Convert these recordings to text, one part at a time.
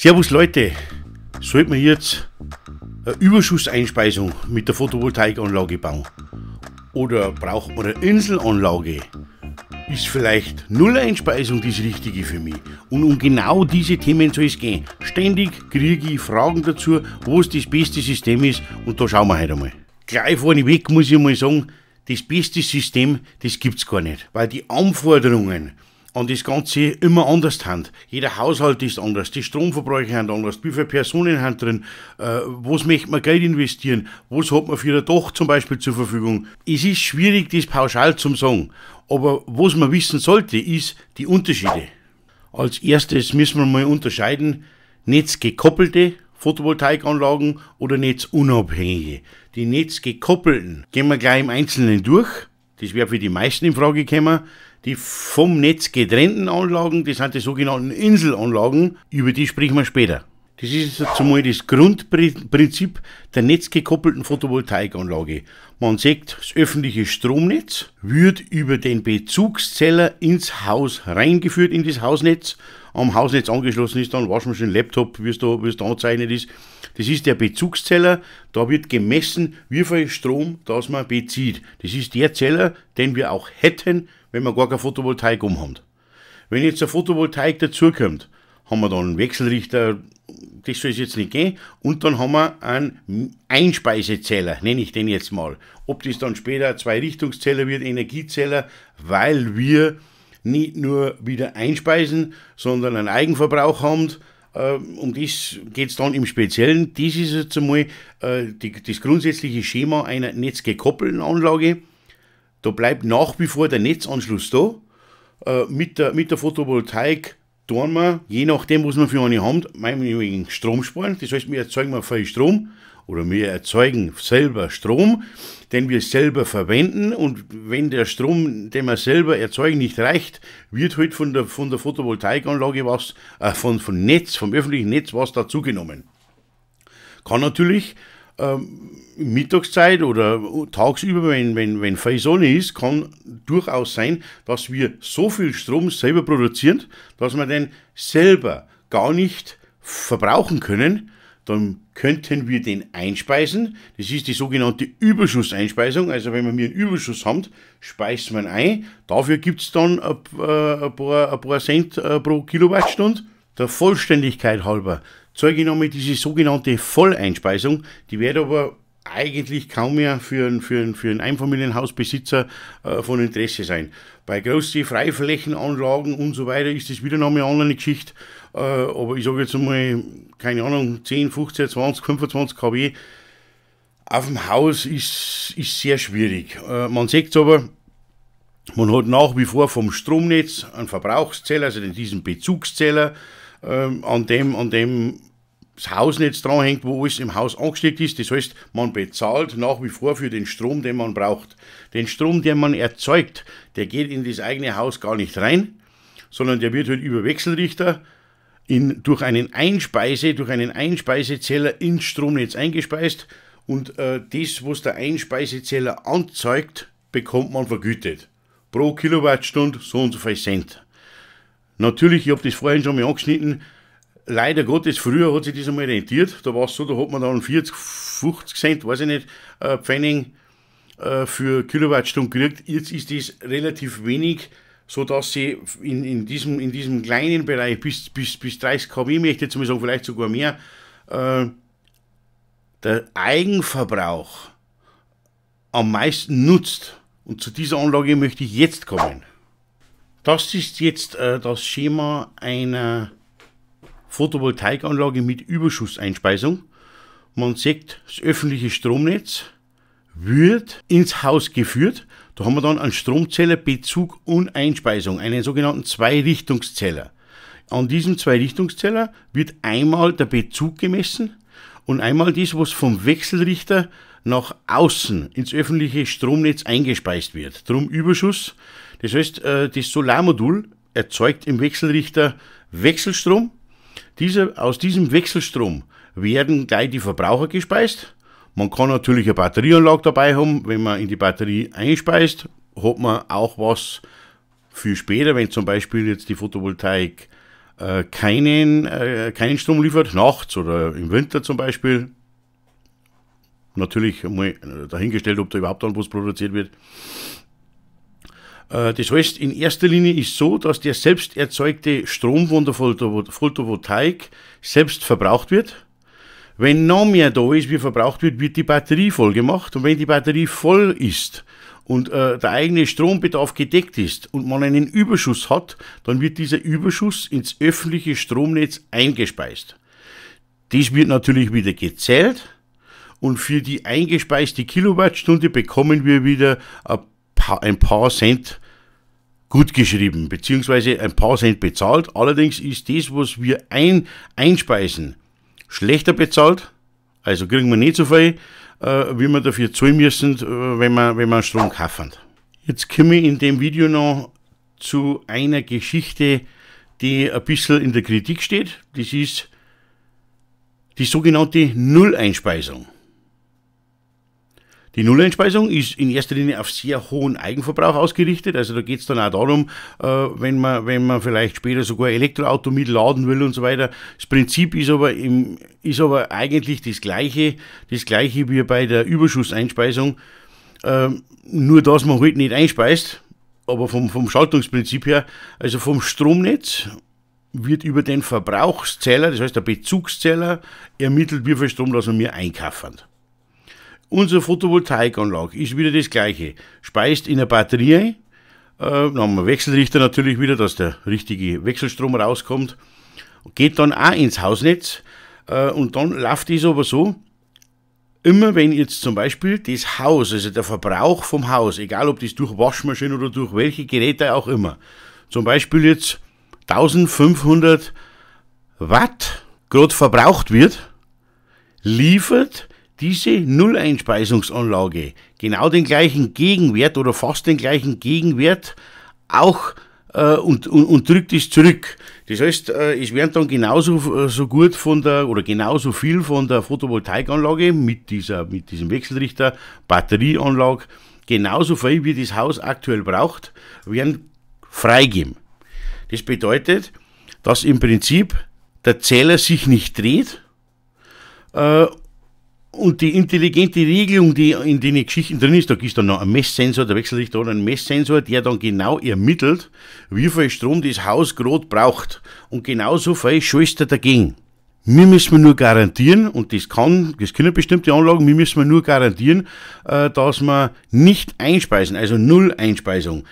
Servus Leute, sollte man jetzt eine Überschusseinspeisung mit der Photovoltaikanlage bauen? Oder braucht man eine Inselanlage? Ist vielleicht Null-Einspeisung das Richtige für mich? Und um genau diese Themen soll es gehen. Ständig kriege ich Fragen dazu, wo es das beste System ist und da schauen wir heute einmal. Gleich vorneweg muss ich mal sagen, das beste System, das gibt es gar nicht. Weil die Anforderungen, an das Ganze immer anders hand. Jeder Haushalt ist anders, die Stromverbräuche sind anders, wie viele Personen haben drin, äh, was möchte man Geld investieren, was hat man für ein Tochter zum Beispiel zur Verfügung. Es ist schwierig, das pauschal zu sagen, aber was man wissen sollte, ist die Unterschiede. Als erstes müssen wir mal unterscheiden, netzgekoppelte Photovoltaikanlagen oder netzunabhängige. Die netzgekoppelten gehen wir gleich im Einzelnen durch. Das wäre für die meisten in Frage gekommen die vom Netz getrennten Anlagen, das sind die sogenannten Inselanlagen, über die sprechen wir später. Das ist jetzt einmal das Grundprinzip der netzgekoppelten Photovoltaikanlage. Man sagt, das öffentliche Stromnetz wird über den Bezugszeller ins Haus reingeführt, in das Hausnetz. Am Hausnetz angeschlossen ist dann Waschmaschine, Laptop, wie es da, wie es da angezeichnet ist. Das ist der Bezugszeller, da wird gemessen, wie viel Strom das man bezieht. Das ist der Zeller, den wir auch hätten, wenn wir gar keine Photovoltaik umhaben. Wenn jetzt der Photovoltaik dazukommt, haben wir dann einen Wechselrichter, das soll es jetzt nicht gehen, und dann haben wir einen Einspeisezeller, nenne ich den jetzt mal. Ob das dann später zwei Richtungszeller wird, Energiezeller, weil wir nicht nur wieder einspeisen, sondern einen Eigenverbrauch haben, äh, um das geht es dann im Speziellen. Dies ist jetzt einmal äh, die, das grundsätzliche Schema einer netzgekoppelten Anlage. Da bleibt nach wie vor der Netzanschluss da. Äh, mit, der, mit der Photovoltaik tun wir, je nachdem, was wir für eine haben, meinetwegen Strom sparen. Das heißt, wir erzeugen wir viel Strom oder wir erzeugen selber Strom, den wir selber verwenden. Und wenn der Strom, den wir selber erzeugen, nicht reicht, wird halt von der, von der Photovoltaikanlage was, äh, von, vom Netz, vom öffentlichen Netz was dazugenommen. Kann natürlich ähm, Mittagszeit oder tagsüber, wenn, wenn, wenn viel Sonne ist, kann durchaus sein, dass wir so viel Strom selber produzieren, dass wir den selber gar nicht verbrauchen können. Dann könnten wir den einspeisen. Das ist die sogenannte Überschusseinspeisung. Also wenn wir einen Überschuss haben, speist man ein. Dafür gibt es dann äh, ein, paar, ein paar Cent äh, pro Kilowattstunde. Der Vollständigkeit halber Zeugnahme, diese sogenannte Volleinspeisung, die wird aber eigentlich kaum mehr für einen, für einen, für einen Einfamilienhausbesitzer äh, von Interesse sein. Bei großen Freiflächenanlagen und so weiter ist das wieder noch eine andere Geschichte. Äh, aber ich sage jetzt mal, keine Ahnung, 10, 15, 20, 25 kW auf dem Haus ist, ist sehr schwierig. Äh, man sieht es aber, man hat nach wie vor vom Stromnetz einen Verbrauchszähler, also diesen Bezugszähler, ähm, an dem, an dem das Hausnetz dranhängt, wo alles im Haus angesteckt ist. Das heißt, man bezahlt nach wie vor für den Strom, den man braucht. Den Strom, den man erzeugt, der geht in das eigene Haus gar nicht rein, sondern der wird halt über Wechselrichter in, durch einen Einspeise, durch einen Einspeisezeller ins Stromnetz eingespeist und äh, das, was der Einspeisezeller anzeigt, bekommt man vergütet. Pro Kilowattstunde so und so viel Cent. Natürlich, ich habe das vorhin schon mal angeschnitten, leider Gottes, früher hat sich das einmal rentiert. Da war es so, da hat man dann 40, 50 Cent, weiß ich nicht, äh, Pfennig äh, für Kilowattstunde gekriegt. Jetzt ist das relativ wenig, sodass sie in, in, diesem, in diesem kleinen Bereich bis, bis, bis 30 kW, möchte ich jetzt mal sagen, vielleicht sogar mehr, äh, der Eigenverbrauch am meisten nutzt. Und zu dieser Anlage möchte ich jetzt kommen. Das ist jetzt äh, das Schema einer Photovoltaikanlage mit Überschusseinspeisung. Man sieht, das öffentliche Stromnetz wird ins Haus geführt. Da haben wir dann einen Stromzähler Bezug und Einspeisung, einen sogenannten Zweirichtungszähler. An diesem Zweirichtungszähler wird einmal der Bezug gemessen und einmal das, was vom Wechselrichter nach außen ins öffentliche Stromnetz eingespeist wird. Drum Überschuss das heißt, äh, das Solarmodul erzeugt im Wechselrichter Wechselstrom. Diese, aus diesem Wechselstrom werden gleich die Verbraucher gespeist. Man kann natürlich eine Batterieanlage dabei haben. Wenn man in die Batterie einspeist, hat man auch was für später, wenn zum Beispiel jetzt die Photovoltaik äh, keinen, äh, keinen Strom liefert, nachts oder im Winter zum Beispiel. Natürlich mal dahingestellt, ob da überhaupt dann was produziert wird. Äh, das heißt, in erster Linie ist so, dass der selbst erzeugte Strom von der Photovoltaik selbst verbraucht wird. Wenn noch mehr da ist, wie verbraucht wird, wird die Batterie voll gemacht. Und wenn die Batterie voll ist und äh, der eigene Strombedarf gedeckt ist und man einen Überschuss hat, dann wird dieser Überschuss ins öffentliche Stromnetz eingespeist. Dies wird natürlich wieder gezählt und für die eingespeiste Kilowattstunde bekommen wir wieder ein ein paar Cent gut geschrieben, beziehungsweise ein paar Cent bezahlt. Allerdings ist das, was wir ein, einspeisen, schlechter bezahlt. Also kriegen wir nicht so viel, äh, wie wir dafür zahlen müssen, äh, wenn wir, wenn wir Strom kaufen. Jetzt komme ich in dem Video noch zu einer Geschichte, die ein bisschen in der Kritik steht. Das ist die sogenannte Nulleinspeisung. Die Nulleinspeisung ist in erster Linie auf sehr hohen Eigenverbrauch ausgerichtet. Also da geht es dann auch darum, äh, wenn, man, wenn man vielleicht später sogar Elektroauto mitladen will und so weiter. Das Prinzip ist aber, im, ist aber eigentlich das gleiche, das gleiche wie bei der Überschusseinspeisung. Ähm, nur dass man halt nicht einspeist, aber vom, vom Schaltungsprinzip her, also vom Stromnetz wird über den Verbrauchszähler, das heißt der Bezugszähler, ermittelt, wie viel Strom das wir einkaufen. Unsere Photovoltaikanlage ist wieder das gleiche. Speist in eine Batterie, äh, dann haben wir Wechselrichter natürlich wieder, dass der richtige Wechselstrom rauskommt. Geht dann auch ins Hausnetz äh, und dann läuft das aber so, immer wenn jetzt zum Beispiel das Haus, also der Verbrauch vom Haus, egal ob das durch Waschmaschine oder durch welche Geräte auch immer, zum Beispiel jetzt 1500 Watt gerade verbraucht wird, liefert diese Nulleinspeisungsanlage genau den gleichen Gegenwert oder fast den gleichen Gegenwert auch äh, und, und, und drückt es zurück. Das heißt, äh, es werden dann genauso äh, so gut von der oder genauso viel von der Photovoltaikanlage mit dieser mit diesem Wechselrichter Batterieanlage genauso viel wie das Haus aktuell braucht, werden freigeben. Das bedeutet, dass im Prinzip der Zähler sich nicht dreht äh, und die intelligente Regelung, die in den Geschichten drin ist, da gibt es dann noch einen Messsensor, der wechselt sich da einen Messsensor, der dann genau ermittelt, wie viel Strom das Haus gerade braucht. Und genauso viel schießt dagegen. Wir müssen nur garantieren, und das kann, das können bestimmte Anlagen, wir müssen nur garantieren, äh, dass wir nicht einspeisen, also Null Einspeisung.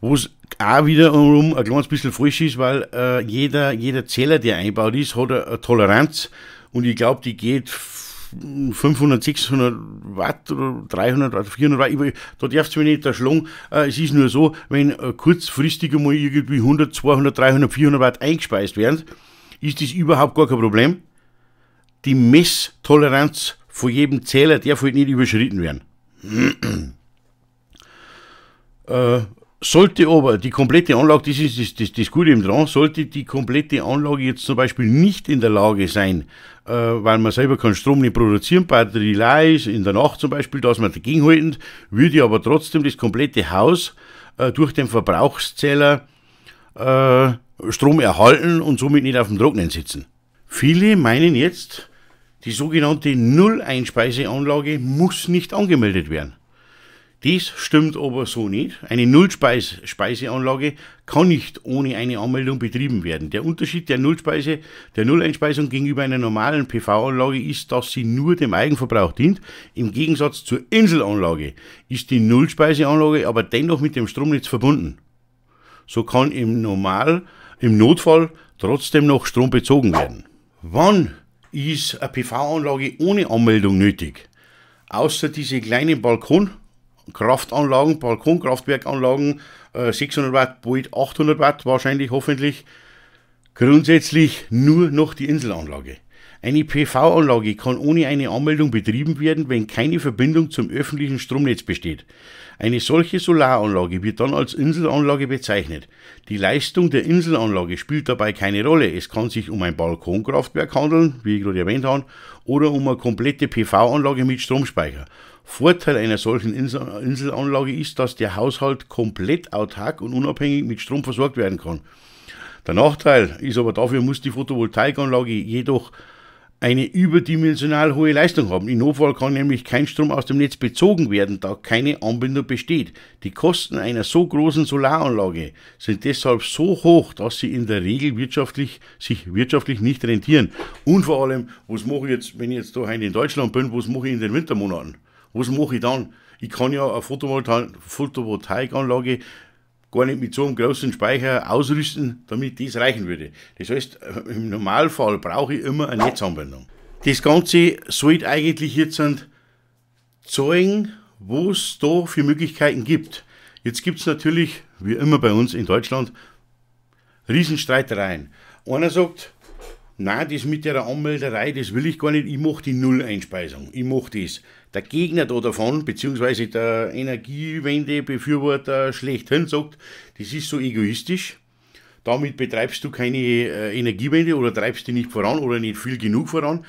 Wo es auch wiederum ein kleines bisschen falsch ist, weil äh, jeder, jeder Zähler, der einbaut ist, hat eine Toleranz und ich glaube, die geht 500, 600 Watt oder 300 oder 400 Watt, da darfst du mich nicht erschlagen. Äh, es ist nur so, wenn äh, kurzfristig einmal irgendwie 100, 200, 300, 400 Watt eingespeist werden, ist das überhaupt gar kein Problem. Die Messtoleranz von jedem Zähler darf halt nicht überschritten werden. äh, sollte aber die komplette Anlage, das ist das, das, das Gute im dran, sollte die komplette Anlage jetzt zum Beispiel nicht in der Lage sein, äh, weil man selber keinen Strom nicht produzieren, Batterie leer ist, in der Nacht zum Beispiel, dass man dagegen halten, würde aber trotzdem das komplette Haus äh, durch den Verbrauchszähler äh, Strom erhalten und somit nicht auf dem Trocknen sitzen. Viele meinen jetzt, die sogenannte Nulleinspeiseanlage muss nicht angemeldet werden. Dies stimmt aber so nicht. Eine Nullspeiseanlage kann nicht ohne eine Anmeldung betrieben werden. Der Unterschied der Nullspeise, der Nulleinspeisung gegenüber einer normalen PV-Anlage ist, dass sie nur dem Eigenverbrauch dient. Im Gegensatz zur Inselanlage ist die Nullspeiseanlage aber dennoch mit dem Stromnetz verbunden. So kann im Normal, im Notfall trotzdem noch Strom bezogen werden. Wann ist eine PV-Anlage ohne Anmeldung nötig? Außer diese kleinen Balkon Kraftanlagen, Balkonkraftwerkanlagen, 600 äh, Watt, bald 800 Watt wahrscheinlich, hoffentlich. Grundsätzlich nur noch die Inselanlage. Eine PV-Anlage kann ohne eine Anmeldung betrieben werden, wenn keine Verbindung zum öffentlichen Stromnetz besteht. Eine solche Solaranlage wird dann als Inselanlage bezeichnet. Die Leistung der Inselanlage spielt dabei keine Rolle. Es kann sich um ein Balkonkraftwerk handeln, wie ich gerade erwähnt habe, oder um eine komplette PV-Anlage mit Stromspeicher. Vorteil einer solchen Insel Inselanlage ist, dass der Haushalt komplett autark und unabhängig mit Strom versorgt werden kann. Der Nachteil ist aber, dafür muss die Photovoltaikanlage jedoch eine überdimensional hohe Leistung haben. In Notfall kann nämlich kein Strom aus dem Netz bezogen werden, da keine Anbindung besteht. Die Kosten einer so großen Solaranlage sind deshalb so hoch, dass sie in der Regel wirtschaftlich, sich wirtschaftlich nicht rentieren. Und vor allem, was mache ich jetzt, wenn ich jetzt da in Deutschland bin, was mache ich in den Wintermonaten? Was mache ich dann? Ich kann ja eine Photovoltaikanlage gar nicht mit so einem großen Speicher ausrüsten, damit dies reichen würde. Das heißt, äh, im Normalfall brauche ich immer eine Netzanwendung. Das Ganze sollte eigentlich jetzt zeigen, wo es da für Möglichkeiten gibt. Jetzt gibt es natürlich, wie immer bei uns in Deutschland, Riesenstreitereien. Einer sagt, nein, das mit der Anmelderei, das will ich gar nicht, ich mache die Nulleinspeisung, ich mache das der Gegner da davon, beziehungsweise der Energiewende-Befürworter schlechthin sagt, das ist so egoistisch, damit betreibst du keine äh, Energiewende oder treibst die nicht voran oder nicht viel genug voran,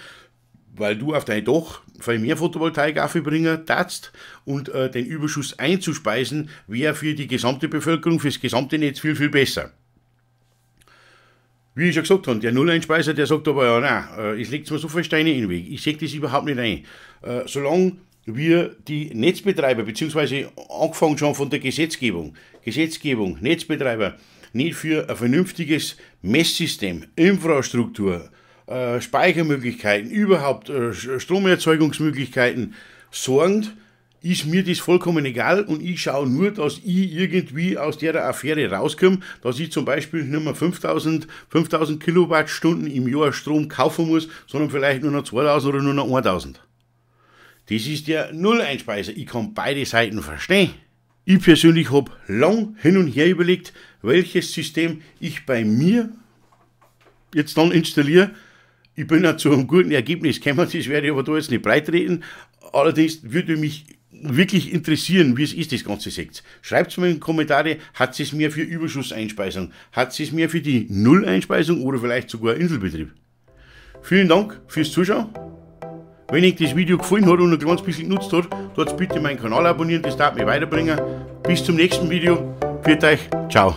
weil du auf dein Dach viel mehr Photovoltaik aufbringen darfst und äh, den Überschuss einzuspeisen, wäre für die gesamte Bevölkerung, für das gesamte Netz viel, viel besser. Wie ich schon gesagt habe, der Null-Einspeiser, der sagt aber, ja, nein, äh, es legt mir so viele Steine in den Weg, ich sehe das überhaupt nicht ein äh, solange wir die Netzbetreiber, beziehungsweise angefangen schon von der Gesetzgebung, Gesetzgebung, Netzbetreiber, nicht für ein vernünftiges Messsystem, Infrastruktur, äh, Speichermöglichkeiten, überhaupt äh, Stromerzeugungsmöglichkeiten sorgen, ist mir das vollkommen egal und ich schaue nur, dass ich irgendwie aus der Affäre rauskomme, dass ich zum Beispiel nicht mehr 5000, 5000 Kilowattstunden im Jahr Strom kaufen muss, sondern vielleicht nur noch 2000 oder nur noch 1000. Das ist der Nulleinspeiser. Ich kann beide Seiten verstehen. Ich persönlich habe lang hin und her überlegt, welches System ich bei mir jetzt dann installiere. Ich bin ja zu einem guten Ergebnis gekommen, das werde ich aber da jetzt nicht breitreden. Allerdings würde mich wirklich interessieren, wie es ist, das ganze Sekt. Schreibt es mir in die Kommentare, hat es mehr für Überschusseinspeisung, hat es mehr für die Null-Einspeisung oder vielleicht sogar Inselbetrieb. Vielen Dank fürs Zuschauen. Wenn euch das Video gefallen hat und ein ganz bisschen genutzt hat, dort bitte meinen Kanal abonnieren, das darf mich weiterbringen. Bis zum nächsten Video. Für euch. Ciao.